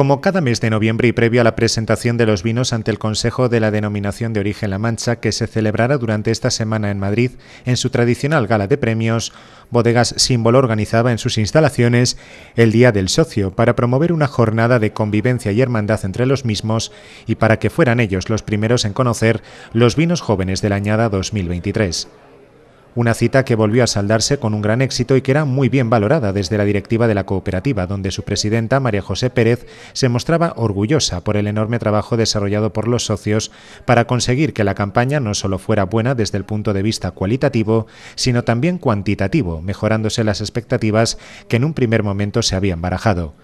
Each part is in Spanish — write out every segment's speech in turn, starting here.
Como cada mes de noviembre y previo a la presentación de los vinos ante el Consejo de la Denominación de Origen La Mancha, que se celebrará durante esta semana en Madrid, en su tradicional gala de premios, Bodegas Símbolo organizaba en sus instalaciones el Día del Socio para promover una jornada de convivencia y hermandad entre los mismos y para que fueran ellos los primeros en conocer los vinos jóvenes de la añada 2023. Una cita que volvió a saldarse con un gran éxito y que era muy bien valorada desde la directiva de la cooperativa, donde su presidenta, María José Pérez, se mostraba orgullosa por el enorme trabajo desarrollado por los socios para conseguir que la campaña no solo fuera buena desde el punto de vista cualitativo, sino también cuantitativo, mejorándose las expectativas que en un primer momento se habían barajado.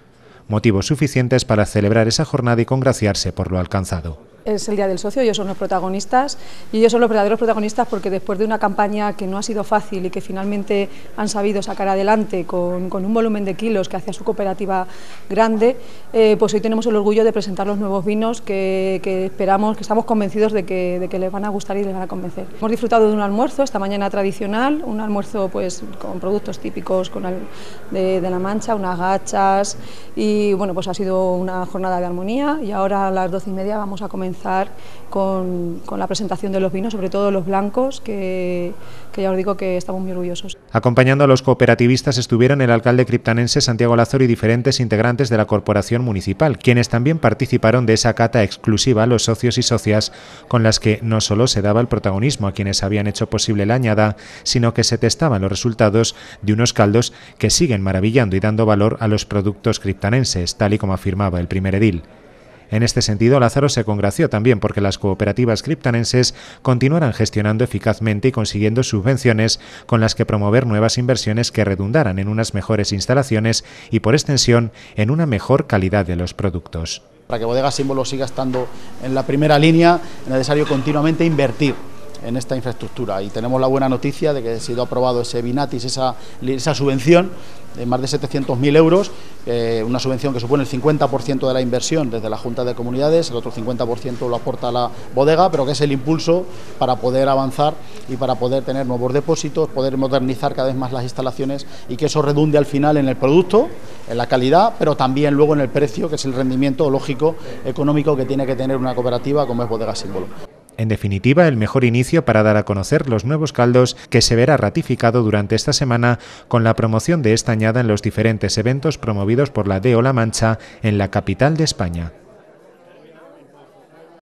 Motivos suficientes para celebrar esa jornada y congraciarse por lo alcanzado es el Día del Socio, ellos son los protagonistas y ellos son los verdaderos protagonistas porque después de una campaña que no ha sido fácil y que finalmente han sabido sacar adelante con, con un volumen de kilos que hacía su cooperativa grande, eh, pues hoy tenemos el orgullo de presentar los nuevos vinos que, que esperamos, que estamos convencidos de que, de que, les van a gustar y les van a convencer. Hemos disfrutado de un almuerzo esta mañana tradicional, un almuerzo pues con productos típicos con de, de, la Mancha, unas gachas y bueno pues ha sido una jornada de armonía y ahora a las doce y media vamos a comenzar comenzar con, la presentación de los vinos, sobre todo los blancos, que, ya os digo que estamos muy orgullosos. Acompañando a los cooperativistas estuvieron el alcalde criptanense Santiago Lázaro y diferentes integrantes de la corporación municipal, quienes también participaron de esa cata exclusiva a los socios y socias con las que no solo se daba el protagonismo a quienes habían hecho posible la añada, sino que se testaban los resultados de unos caldos que siguen maravillando y dando valor a los productos criptanenses, tal y como afirmaba el primer edil. En este sentido, Lázaro se congració también porque las cooperativas criptanenses continuarán gestionando eficazmente y consiguiendo subvenciones con las que promover nuevas inversiones que redundaran en unas mejores instalaciones y, por extensión, en una mejor calidad de los productos. Para que Bodega Símbolo siga estando en la primera línea, es necesario continuamente invertir en esta infraestructura y tenemos la buena noticia de que ha sido aprobado ese Binatis, esa, subvención de más de 700.000 euros, eh, una subvención que supone el 50% de la inversión desde la Junta de Comunidades, el otro 50% lo aporta la bodega, pero que es el impulso para poder avanzar y para poder tener nuevos depósitos, poder modernizar cada vez más las instalaciones y que eso redunde al final en el producto, en la calidad, pero también luego en el precio, que es el rendimiento lógico económico que tiene que tener una cooperativa como es Bodega Símbolo. En definitiva, el mejor inicio para dar a conocer los nuevos caldos que se verá ratificado durante esta semana con la promoción de esta añada en los diferentes eventos promovidos por la DEO La Mancha en la capital de España.